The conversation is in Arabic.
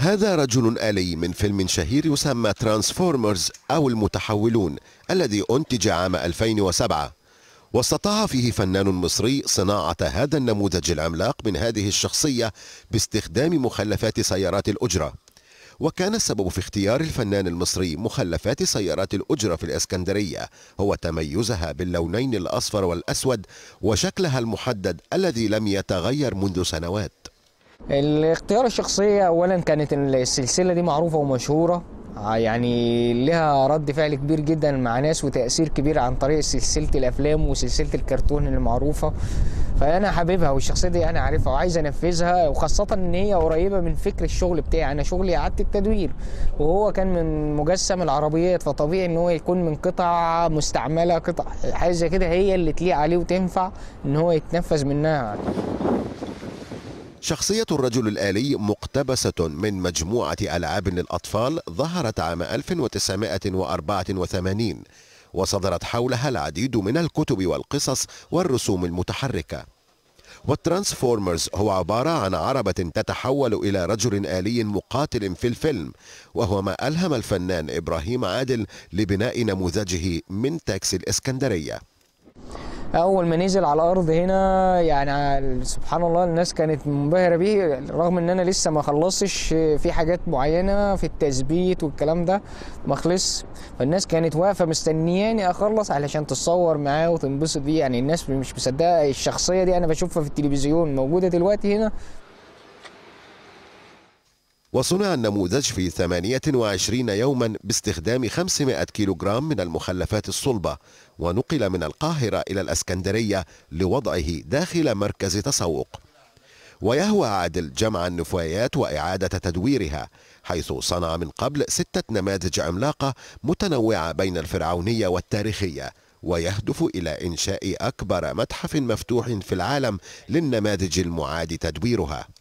هذا رجل آلي من فيلم شهير يسمى ترانسفورمرز أو المتحولون الذي أنتج عام 2007 واستطاع فيه فنان مصري صناعة هذا النموذج العملاق من هذه الشخصية باستخدام مخلفات سيارات الأجرة وكان السبب في اختيار الفنان المصري مخلفات سيارات الأجرة في الإسكندرية هو تميزها باللونين الأصفر والأسود وشكلها المحدد الذي لم يتغير منذ سنوات الاختيار الشخصية أولا كانت السلسلة دي معروفة ومشهورة آه، يعني لها رد فعل كبير جدا مع ناس وتأثير كبير عن طريق سلسلة الأفلام وسلسلة الكرتون المعروفة فأنا حاببها والشخصية دي أنا عارفها وعايز أنفذها وخاصة إن هي قريبة من فكر الشغل بتاعي أنا شغلي إعادة التدوير وهو كان من مجسم العربيات فطبيعي إن هو يكون من قطع مستعملة قطع حاجة كده هي اللي تليق عليه وتنفع إن هو يتنفذ منها شخصية الرجل الآلي مقتبسة من مجموعة ألعاب للأطفال ظهرت عام 1984 وصدرت حولها العديد من الكتب والقصص والرسوم المتحركة والترانسفورمرز هو عبارة عن عربة تتحول إلى رجل آلي مقاتل في الفيلم وهو ما ألهم الفنان إبراهيم عادل لبناء نموذجه من تاكسي الإسكندرية اول ما نزل على الارض هنا يعني سبحان الله الناس كانت منبهره بيه رغم ان انا لسه ما خلصتش في حاجات معينه في التثبيت والكلام ده ما خلص فالناس كانت واقفه مستنياني اخلص علشان تتصور معاه وتنبسط بيه يعني الناس مش مصدقه الشخصيه دي انا بشوفها في التلفزيون موجوده دلوقتي هنا وصنع النموذج في 28 يوما باستخدام 500 كيلوغرام من المخلفات الصلبة ونقل من القاهرة إلى الأسكندرية لوضعه داخل مركز تسوق ويهوى عادل جمع النفايات وإعادة تدويرها حيث صنع من قبل ستة نماذج عملاقة متنوعة بين الفرعونية والتاريخية ويهدف إلى إنشاء أكبر متحف مفتوح في العالم للنماذج المعاد تدويرها